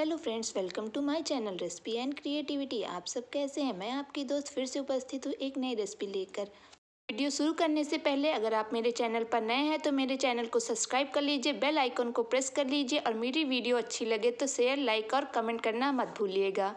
hello friends welcome to my channel recipe and creativity आप सब कैसे हैं मैं आपकी दोस्त फिर से उपस्थित हूँ एक नई रेसिपी लेकर वीडियो शुरू करने से पहले अगर आप मेरे चैनल पर नए हैं तो मेरे चैनल को सब्सक्राइब कर लीजिए बेल आइकन को प्रेस कर लीजिए और मेरी वीडियो अच्छी लगे तो शेयर लाइक और कमेंट करना मत भूलिएगा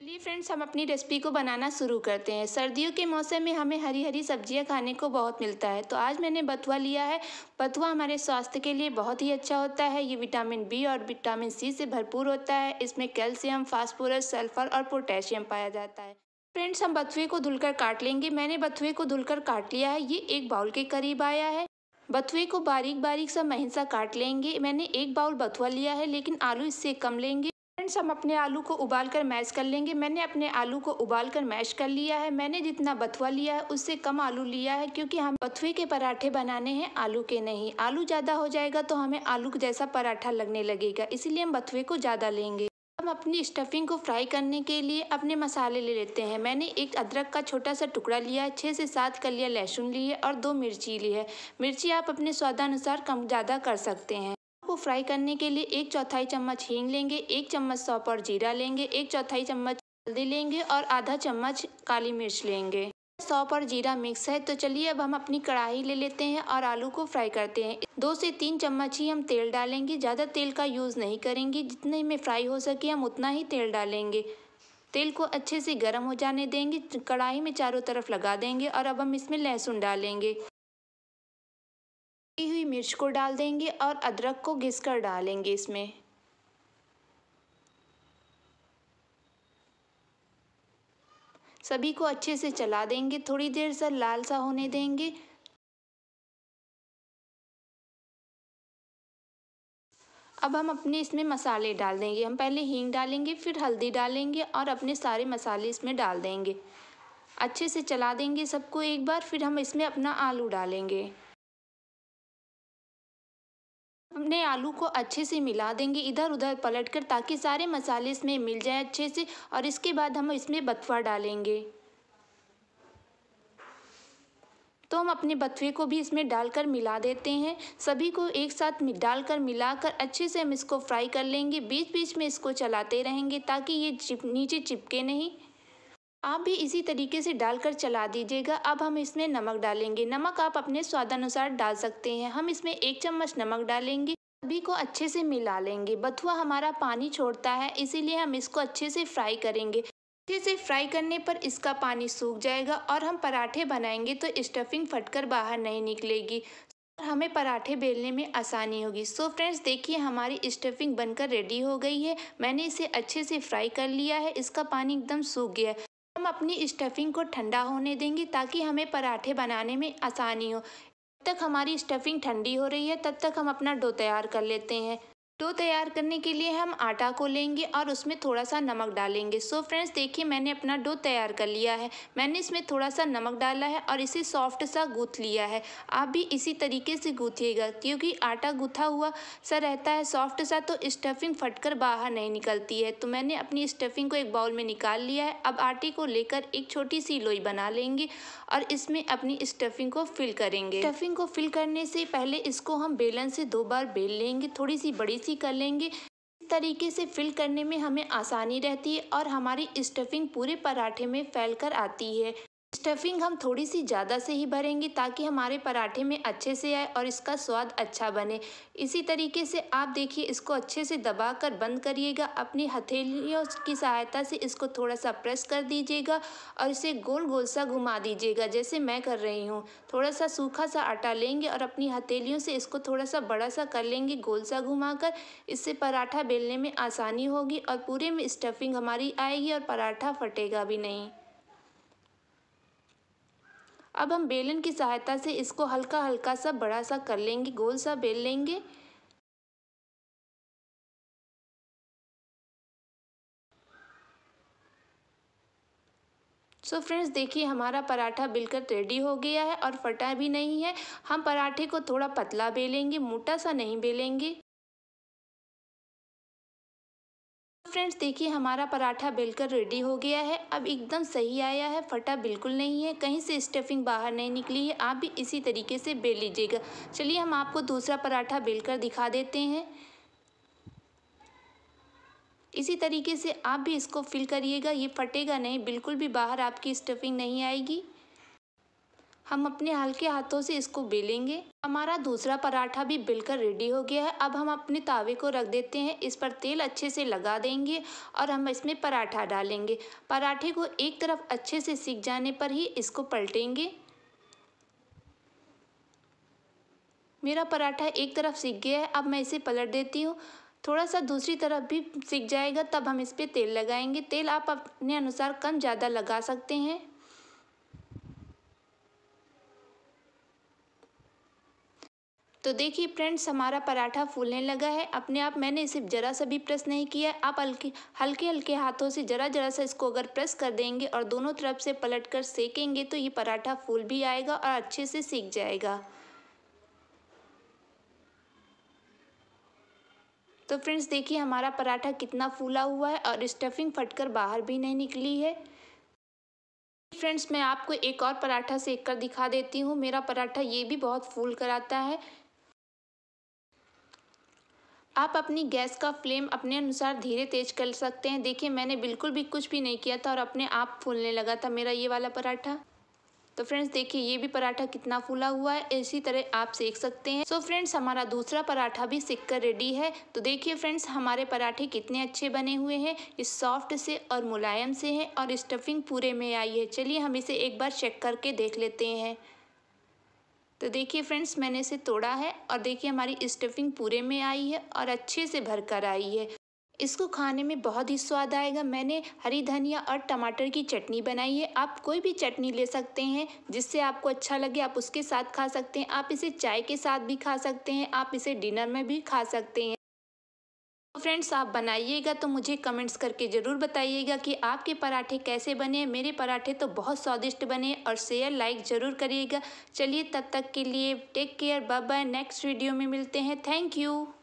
चलिए फ्रेंड्स हम अपनी रेसिपी को बनाना शुरू करते हैं सर्दियों के मौसम में हमें हरी हरी सब्जियां खाने को बहुत मिलता है तो आज मैंने बथुआ लिया है बथुआ हमारे स्वास्थ्य के लिए बहुत ही अच्छा होता है ये विटामिन बी और विटामिन सी से भरपूर होता है इसमें कैल्शियम फास्फोरस सल्फर और पोटेशियम पाया जाता है फ्रेंड्स हम बथुए को धुलकर काट लेंगे मैंने बथुए को धुलकर काट लिया है ये एक बाउल के करीब आया है बथुए को बारीक बारीक सा महीन सा काट लेंगे मैंने एक बाउल बथुआ लिया है लेकिन आलू इससे कम लेंगे फ्रेंड्स हम अपने आलू को उबाल कर मैश कर लेंगे मैंने अपने आलू को उबाल कर मैश कर लिया है मैंने जितना बथुआ लिया है उससे कम आलू लिया है क्योंकि हम बथुए के पराठे बनाने हैं आलू के नहीं आलू ज़्यादा हो जाएगा तो हमें आलू जैसा पराठा लगने लगेगा इसीलिए हम बथुए को ज़्यादा लेंगे हम अपनी स्टफिंग को फ्राई करने के लिए अपने मसाले ले लेते हैं मैंने एक अदरक का छोटा सा टुकड़ा लिया है छः से सात कलिया लहसुन ली है और दो मिर्ची ली है मिर्ची आप अपने स्वादानुसार कम ज़्यादा कर सकते हैं फ्राई करने के लिए एक चौथाई चम्मच हींग लेंगे एक चम्मच सौंप और जीरा लेंगे एक चौथाई चम्मच हल्दी लेंगे और आधा चम्मच काली मिर्च लेंगे सौंप और जीरा मिक्स है तो चलिए अब हम अपनी कढ़ाई ले लेते हैं और आलू को फ्राई करते हैं दो से तीन चम्मच ही हम तेल डालेंगे ज़्यादा तेल का यूज़ नहीं करेंगे जितने में फ्राई हो सके हम उतना ही तेल डालेंगे तेल को अच्छे से गर्म हो जाने देंगे कढ़ाई में चारों तरफ लगा देंगे और अब हम इसमें लहसुन डालेंगे कटी हुई मिर्च को डाल देंगे और अदरक को घिस कर डालेंगे इसमें सभी को अच्छे से चला देंगे थोड़ी देर सर लाल सा होने देंगे अब हम अपने इसमें मसाले डाल देंगे हम पहले हींग डालेंगे फिर हल्दी डालेंगे और अपने सारे मसाले इसमें डाल देंगे अच्छे से चला देंगे सबको एक बार फिर हम इसमें अपना आलू डालेंगे हमने आलू को अच्छे से मिला देंगे इधर उधर पलट कर ताकि सारे मसाले इसमें मिल जाए अच्छे से और इसके बाद हम इसमें बथुआ डालेंगे तो हम अपने बथुए को भी इसमें डालकर मिला देते हैं सभी को एक साथ डालकर मिलाकर अच्छे से हम इसको फ्राई कर लेंगे बीच बीच में इसको चलाते रहेंगे ताकि ये चिप नीचे चिपके नहीं आप भी इसी तरीके से डालकर चला दीजिएगा अब हम इसमें नमक डालेंगे नमक आप अपने स्वादानुसार डाल सकते हैं हम इसमें एक चम्मच नमक डालेंगे सभी को अच्छे से मिला लेंगे बथुआ हमारा पानी छोड़ता है इसीलिए हम इसको अच्छे से फ्राई करेंगे अच्छे से फ्राई करने पर इसका पानी सूख जाएगा और हम पराठे बनाएंगे तो स्टफिंग फटकर बाहर नहीं निकलेगी और हमें पराठे बेलने में आसानी होगी सो फ्रेंड्स देखिए हमारी स्टफिंग बनकर रेडी हो गई है मैंने इसे अच्छे से फ्राई कर लिया है इसका पानी एकदम सूख गया है अपनी स्टफिंग को ठंडा होने देंगे ताकि हमें पराठे बनाने में आसानी हो जब तक हमारी स्टफिंग ठंडी हो रही है तब तक हम अपना डो तैयार कर लेते हैं डो तो तैयार करने के लिए हम आटा को लेंगे और उसमें थोड़ा सा नमक डालेंगे सो फ्रेंड्स देखिए मैंने अपना डो तैयार कर लिया है मैंने इसमें थोड़ा सा नमक डाला है और इसे सॉफ्ट सा गूँथ लिया है आप भी इसी तरीके से गूँथिएगा क्योंकि आटा गूँथा हुआ सा रहता है सॉफ्ट सा तो स्टफिंग फटकर बाहर नहीं निकलती है तो मैंने अपनी स्टफिंग को एक बाउल में निकाल लिया है अब आटे को लेकर एक छोटी सी लोई बना लेंगे और इसमें अपनी स्टफिंग को फिल करेंगे स्टफिंग को फिल करने से पहले इसको हम बेलन से दो बार बेल लेंगे थोड़ी सी बड़ी सी कर लेंगे इस तरीके से फिल करने में हमें आसानी रहती है और हमारी स्टफिंग पूरे पराठे में फैल कर आती है स्टफिंग हम थोड़ी सी ज़्यादा से ही भरेंगे ताकि हमारे पराठे में अच्छे से आए और इसका स्वाद अच्छा बने इसी तरीके से आप देखिए इसको अच्छे से दबा कर बंद करिएगा अपनी हथेलियों की सहायता से इसको थोड़ा सा प्रेस कर दीजिएगा और इसे गोल गोल सा घुमा दीजिएगा जैसे मैं कर रही हूँ थोड़ा सा सूखा सा आटा लेंगे और अपनी हथेलियों से इसको थोड़ा सा बड़ा सा कर लेंगे गोल सा घुमा कर इससे पराठा बेलने में आसानी होगी और पूरे में स्टफिंग हमारी आएगी और पराठा फटेगा भी नहीं अब हम बेलन की सहायता से इसको हल्का हल्का सा बड़ा सा कर लेंगे गोल सा बेल लेंगे सो फ्रेंड्स देखिए हमारा पराठा बिल्कुल रेडी हो गया है और फटा भी नहीं है हम पराठे को थोड़ा पतला बेलेंगे मोटा सा नहीं बेलेंगे फ्रेंड्स देखिए हमारा पराठा बेलकर रेडी हो गया है अब एकदम सही आया है फटा बिल्कुल नहीं है कहीं से स्टफिंग बाहर नहीं निकली है आप भी इसी तरीके से बेल लीजिएगा चलिए हम आपको दूसरा पराठा बेलकर दिखा देते हैं इसी तरीके से आप भी इसको फिल करिएगा ये फटेगा नहीं बिल्कुल भी बाहर आपकी स्टफिंग नहीं आएगी हम अपने हल्के हाथों से इसको बेलेंगे हमारा दूसरा पराठा भी बिलकर रेडी हो गया है अब हम अपने तावे को रख देते हैं इस पर तेल अच्छे से लगा देंगे और हम इसमें पराठा डालेंगे पराठे को एक तरफ अच्छे से सीख जाने पर ही इसको पलटेंगे मेरा पराठा एक तरफ सीख गया है अब मैं इसे पलट देती हूँ थोड़ा सा दूसरी तरफ भी सीख जाएगा तब हम इस पर तेल लगाएंगे तेल आप अपने अनुसार कम ज़्यादा लगा सकते हैं तो देखिए फ्रेंड्स हमारा पराठा फूलने लगा है अपने आप मैंने इसे ज़रा सा भी प्रेस नहीं किया आप हल्के हल्के हल्के हाथों से ज़रा ज़रा सा इसको अगर प्रेस कर देंगे और दोनों तरफ से पलट कर सेकेंगे तो ये पराठा फूल भी आएगा और अच्छे से सीख जाएगा तो फ्रेंड्स देखिए हमारा पराठा कितना फूला हुआ है और स्टफिंग फटकर बाहर भी नहीं निकली है फ्रेंड्स मैं आपको एक और पराठा सेक कर दिखा देती हूँ मेरा पराठा ये भी बहुत फूल कराता है आप अपनी गैस का फ्लेम अपने अनुसार धीरे तेज कर सकते हैं देखिए मैंने बिल्कुल भी कुछ भी नहीं किया था और अपने आप फूलने लगा था मेरा ये वाला पराठा तो फ्रेंड्स देखिए ये भी पराठा कितना फूला हुआ है इसी तरह आप सेक सकते हैं सो so फ्रेंड्स हमारा दूसरा पराठा भी सेक कर रेडी है तो देखिए फ्रेंड्स हमारे पराठे कितने अच्छे बने हुए हैं इस सॉफ्ट से और मुलायम से है और स्टफिंग पूरे में आई है चलिए हम इसे एक बार चेक करके देख लेते हैं तो देखिए फ्रेंड्स मैंने इसे तोड़ा है और देखिए हमारी स्टफिंग पूरे में आई है और अच्छे से भर कर आई है इसको खाने में बहुत ही स्वाद आएगा मैंने हरी धनिया और टमाटर की चटनी बनाई है आप कोई भी चटनी ले सकते हैं जिससे आपको अच्छा लगे आप उसके साथ खा सकते हैं आप इसे चाय के साथ भी खा सकते हैं आप इसे डिनर में भी खा सकते हैं फ्रेंड्स आप बनाइएगा तो मुझे कमेंट्स करके ज़रूर बताइएगा कि आपके पराठे कैसे बने मेरे पराठे तो बहुत स्वादिष्ट बने और शेयर लाइक ज़रूर करिएगा चलिए तब तक के लिए take care bye bye next video में मिलते हैं थैंक यू